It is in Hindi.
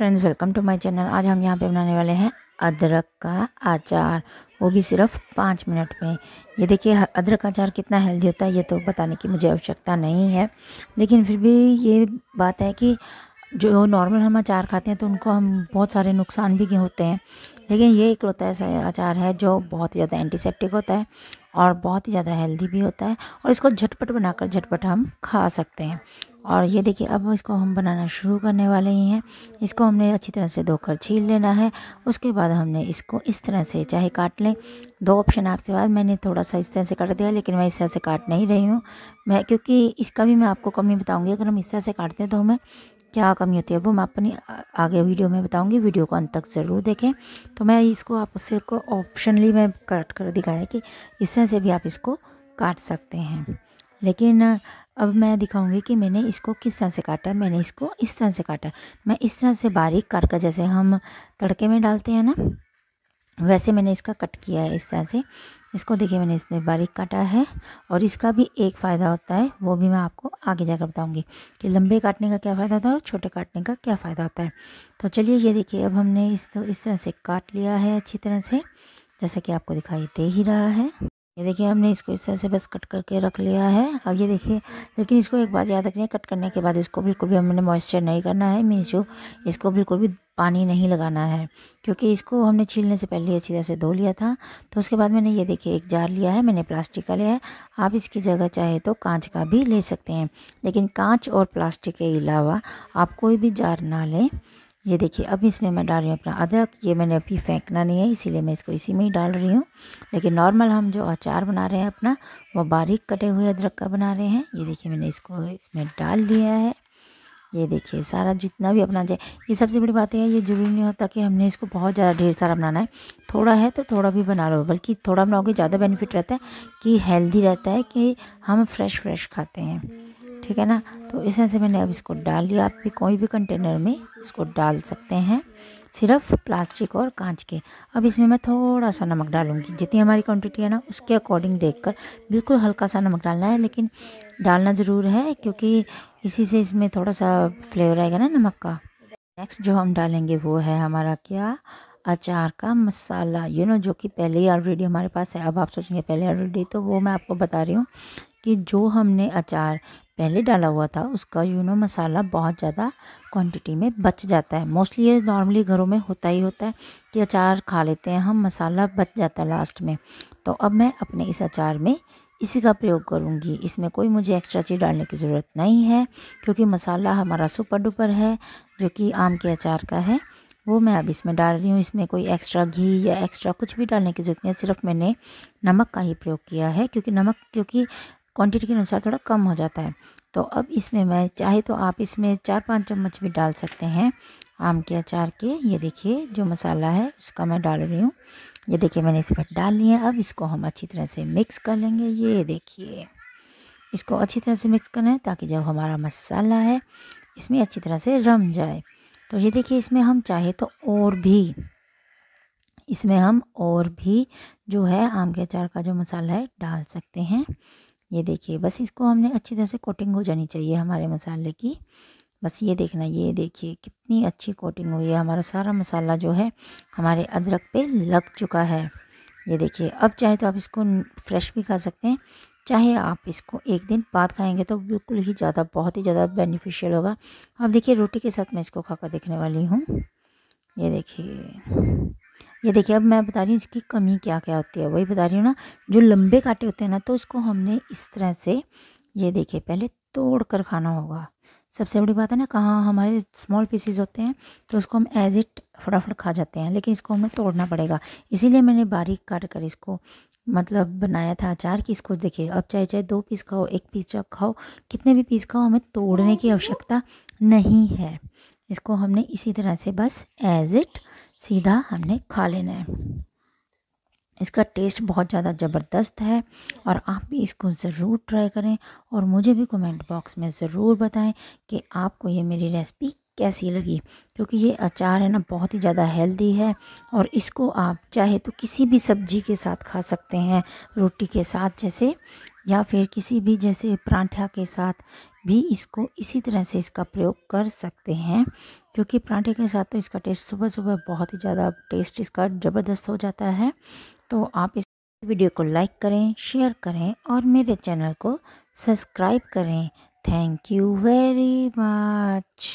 friends welcome to my channel आज हम यहाँ पे बनाने वाले हैं अदरक का अचार वो भी सिर्फ पाँच मिनट में ये देखिए अदरक का अचार कितना हेल्दी होता है ये तो बताने की मुझे आवश्यकता नहीं है लेकिन फिर भी ये बात है कि जो नॉर्मल हम अचार खाते हैं तो उनको हम बहुत सारे नुकसान भी होते हैं लेकिन ये इकलौता ऐसा अचार है जो बहुत ज़्यादा एंटीसेप्टिक होता है और बहुत ही ज़्यादा हेल्दी भी होता है और इसको झटपट बनाकर झटपट हम खा सकते हैं और ये देखिए अब इसको हम बनाना शुरू करने वाले ही हैं इसको हमने अच्छी तरह से धोकर छील लेना है उसके बाद हमने इसको इस तरह से चाहे काट लें दो ऑप्शन आपके पास मैंने थोड़ा सा इस तरह से काट दिया लेकिन मैं इस तरह से काट नहीं रही हूँ मैं क्योंकि इसका भी मैं आपको कमी बताऊँगी अगर हम इस तरह से काटते हैं तो हमें क्या कमी होती है वो मैं अपनी आगे वीडियो में बताऊंगी वीडियो को अंत तक ज़रूर देखें तो मैं इसको उससे को ऑप्शनली मैं कट कर दिखाया कि तरह से भी आप इसको काट सकते हैं लेकिन अब मैं दिखाऊंगी कि मैंने इसको किस तरह से काटा मैंने इसको इस तरह से काटा मैं इस तरह से बारीक काट कर जैसे हम तड़के में डालते हैं ना वैसे मैंने इसका कट किया है इस तरह से इसको देखिए मैंने इसने बारीक काटा है और इसका भी एक फ़ायदा होता है वो भी मैं आपको आगे जाकर बताऊँगी कि लंबे काटने का क्या फ़ायदा होता है और छोटे काटने का क्या फ़ायदा होता है तो चलिए ये देखिए अब हमने इस तो इस तरह से काट लिया है अच्छी तरह से जैसा कि आपको दिखाई दे ही रहा है ये देखिए हमने इसको इस तरह से बस कट करके रख लिया है अब ये देखिए लेकिन इसको एक बात याद रखनी है कट करने के बाद इसको बिल्कुल भी हमने मॉइस्चर नहीं करना है मीन्स जो इसको बिल्कुल भी पानी नहीं लगाना है क्योंकि इसको हमने छीलने से पहले अच्छी तरह से धो लिया था तो उसके बाद मैंने ये देखिए एक जार लिया है मैंने प्लास्टिक का लिया है आप इसकी जगह चाहे तो कांच का भी ले सकते हैं लेकिन कांच और प्लास्टिक के अलावा आप कोई भी जार ना लें ये देखिए अब इसमें मैं डाल रही हूँ अपना अदरक ये मैंने अभी फेंकना नहीं है इसीलिए मैं इसको इसी में ही डाल रही हूँ लेकिन नॉर्मल हम जो अचार बना रहे हैं अपना वो बारीक कटे हुए अदरक का बना रहे हैं ये देखिए मैंने इसको इसमें डाल दिया है ये देखिए सारा जितना भी अपना जाए ये सबसे बड़ी बात है ये ज़रूरी नहीं होता कि हमने इसको बहुत ज़्यादा ढेर सारा बनाना है थोड़ा है तो थोड़ा भी बना लो बल्कि थोड़ा बनाओगे ज़्यादा बेनिफिट रहता है कि हेल्दी रहता है कि हम फ्रेश फ्रेश खाते हैं ठीक है ना तो इस तरह से मैंने अब इसको डाल लिया आप भी कोई भी कंटेनर में इसको डाल सकते हैं सिर्फ प्लास्टिक और कांच के अब इसमें मैं थोड़ा सा नमक डालूंगी जितनी हमारी क्वांटिटी है ना उसके अकॉर्डिंग देखकर बिल्कुल हल्का सा नमक डालना है लेकिन डालना ज़रूर है क्योंकि इसी से इसमें थोड़ा सा फ्लेवर आएगा ना नमक का नेक्स्ट जो हम डालेंगे वो है हमारा क्या अचार का मसाला यू नो जो कि पहले ही ऑलरेडी हमारे पास है अब आप सोचेंगे पहले ऑलरेडी तो वो मैं आपको बता रही हूँ कि जो हमने अचार पहले डाला हुआ था उसका यू नो मसाला बहुत ज़्यादा क्वांटिटी में बच जाता है मोस्टली ये नॉर्मली घरों में होता ही होता है कि अचार खा लेते हैं हम मसाला बच जाता है लास्ट में तो अब मैं अपने इस अचार में इसी का प्रयोग करूँगी इसमें कोई मुझे एक्स्ट्रा चीज़ डालने की ज़रूरत नहीं है क्योंकि मसाला हमारा सुपर डुपर है जो कि आम के अचार का है वो मैं अब इसमें डाल रही हूँ इसमें कोई एक्स्ट्रा घी या एक्स्ट्रा कुछ भी डालने की ज़रूरत नहीं है सिर्फ मैंने नमक का ही प्रयोग किया है क्योंकि नमक क्योंकि क्वांटिटी के अनुसार थोड़ा कम हो जाता है तो अब इसमें मैं चाहे तो आप इसमें चार पाँच चम्मच भी डाल सकते हैं आम के अचार के ये देखिए जो मसाला है उसका मैं डाल रही हूँ ये देखिए मैंने इस पर डाल लिया अब इसको हम अच्छी तरह से मिक्स कर लेंगे ये देखिए इसको अच्छी तरह से मिक्स करना है ताकि जब हमारा मसाला है इसमें अच्छी तरह से रम जाए तो ये देखिए इसमें हम चाहे तो और भी इसमें हम और भी जो है आम के अचार का जो मसाला है डाल सकते हैं ये देखिए बस इसको हमने अच्छी तरह से कोटिंग हो जानी चाहिए हमारे मसाले की बस ये देखना ये देखिए कितनी अच्छी कोटिंग हुई है हमारा सारा मसाला जो है हमारे अदरक पे लग चुका है ये देखिए अब चाहे तो आप इसको फ्रेश भी खा सकते हैं चाहे आप इसको एक दिन बाद खाएंगे तो बिल्कुल ही ज़्यादा बहुत ही ज़्यादा बेनिफिशियल होगा अब देखिए रोटी के साथ मैं इसको खाकर देखने वाली हूँ ये देखिए ये देखिए अब मैं बता रही हूँ इसकी कमी क्या क्या होती है वही बता रही हूँ ना जो लंबे काटे होते हैं ना तो उसको हमने इस तरह से ये देखिए पहले तोड़ कर खाना होगा सबसे बड़ी बात है ना कहाँ हमारे स्मॉल पीसीज होते हैं तो उसको हम एज इट फटाफट खा जाते हैं लेकिन इसको हमें तोड़ना पड़ेगा इसीलिए मैंने बारीक काट कर इसको मतलब बनाया था अचार कि इसको देखिए अब चाहे चाहे दो पीस खाओ एक पीस खाओ कितने भी पीस खाओ हमें तोड़ने की आवश्यकता नहीं है इसको हमने इसी तरह से बस एज इट सीधा हमने खा लेना है इसका टेस्ट बहुत ज़्यादा ज़बरदस्त है और आप भी इसको ज़रूर ट्राई करें और मुझे भी कमेंट बॉक्स में ज़रूर बताएं कि आपको ये मेरी रेसिपी कैसी लगी क्योंकि ये अचार है ना बहुत ही ज़्यादा हेल्दी है और इसको आप चाहे तो किसी भी सब्जी के साथ खा सकते हैं रोटी के साथ जैसे या फिर किसी भी जैसे परांठा के साथ भी इसको इसी तरह से इसका प्रयोग कर सकते हैं क्योंकि पराठे के साथ तो इसका टेस्ट सुबह सुबह बहुत ही ज़्यादा टेस्ट इसका ज़बरदस्त हो जाता है तो आप इस वीडियो को लाइक करें शेयर करें और मेरे चैनल को सब्सक्राइब करें थैंक यू वेरी मच